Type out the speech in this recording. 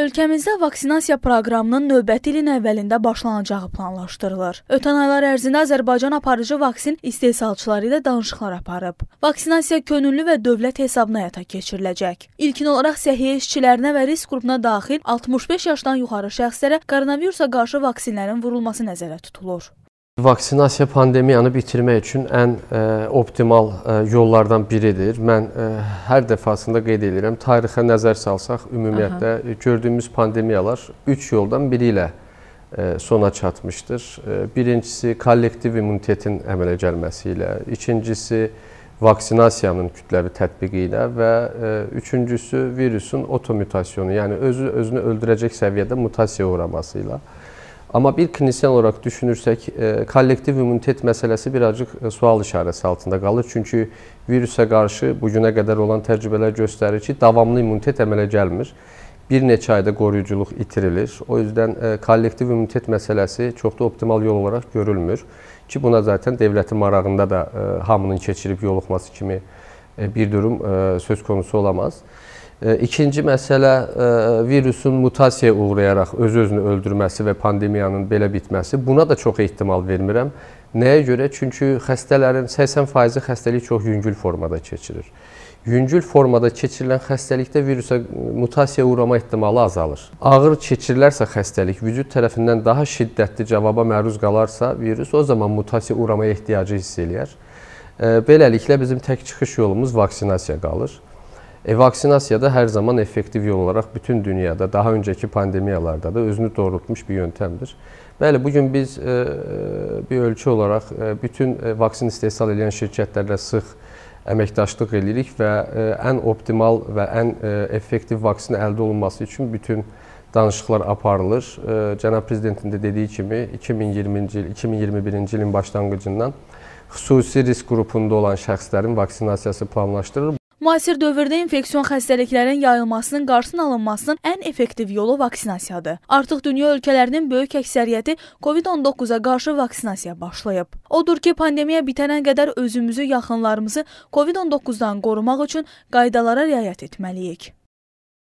Ölkəmizdə vaksinasiya proqramının növbəti ilin əvvəlində başlanacağı planlaşdırılır. Ötən aylar ərzində Azərbaycan aparıcı vaksin istehsalçıları ilə danışıqlar aparıb. Vaksinasiya könüllü və dövlət hesabına həyata keçiriləcək. İlkin olaraq səhiyyə işçilərinə və risk qrupuna daxil 65 yaşdan yuxarı şəxslərə koronavirusa qarşı vaksinlərin vurulması nəzərdə tutulur vaksinasiya pandemiyanı bitirmək üçün ən ə, e, optimal ə, e, yollardan biridir. Mən ə, e, hər dəfasında qeyd edirəm, tarixə nəzər salsaq, ümumiyyətlə Aha. gördüyümüz pandemiyalar 3 yoldan biri ilə ə, sona çatmışdır. Birincisi kollektiv immunitetin əmələ gəlməsi ilə, ikincisi vaksinasiyanın kütləvi tətbiqi ilə və ə, üçüncüsü virusun otomütasiyonu, yəni özü özünü öldürəcək səviyyədə mutasiyaya uğraması ilə. Hı Amma bir klinisiyan olaraq düşünürsək, e, kollektiv immunitet məsələsi birazcıq e, sual işarəsi altında qalır. Çünki virusə qarşı bu günə qədər olan təcrübələr göstərir ki, davamlı immunitet əmələ gəlmir. Bir neçə ayda qoruyuculuq itirilir. O yüzdən e, kollektiv immunitet məsələsi çox da optimal yol olaraq görülmür ki, buna zaten dövlətin marağında da hamının keçirib yoluxması kimi bir durum söz konusu olamaz. E, ikinci məsələ e, virusun mutasiyaya uğrayaraq öz-özünü öldürməsi və pandemiyanın belə bitməsi. Buna da çox ehtimal vermirəm. Nəyə görə? Çünki xəstələrin 80% xəstəlik çox yüngül formada keçirir. Yüngül formada keçirilən xəstəlikdə virusa e, mutasiyaya uğrama ehtimalı azalır. Ağır keçirilərsə xəstəlik vücud tərəfindən daha şiddətli cavaba məruz qalarsa virus o zaman mutasiyaya uğramaya ehtiyacı hiss eləyər. Beləliklə bizim tək çıxış yolumuz vaksinasiya qalır. E, vaksinasiya da hər zaman effektiv yol olaraq bütün dünyada, daha öncəki pandemiyalarda da özünü doğrultmuş bir yöntəmdir. Bəli, bu gün biz e, e bir ölkə olaraq e, bütün e, vaksin istehsal edən şirkətlərlə sıx əməkdaşlıq edirik və e, ən optimal və ən e, effektiv vaksin əldə olunması üçün bütün danışıqlar aparılır. E, Cənab prezidentin də dediyi kimi 2020-ci il, 2021-ci ilin başlanğıcından xüsusi risk qrupunda olan şəxslərin vaksinasiyası planlaşdırılır. Müasir dövrdə infeksion xəstəliklərin yayılmasının qarşısının alınmasının ən effektiv yolu vaksinasiyadır. Artıq dünya ölkələrinin böyük əksəriyyəti COVID-19-a qarşı vaksinasiya başlayıb. Odur ki, pandemiya bitənə qədər özümüzü, yaxınlarımızı COVID-19-dan qorumaq üçün qaydalara riayət etməliyik.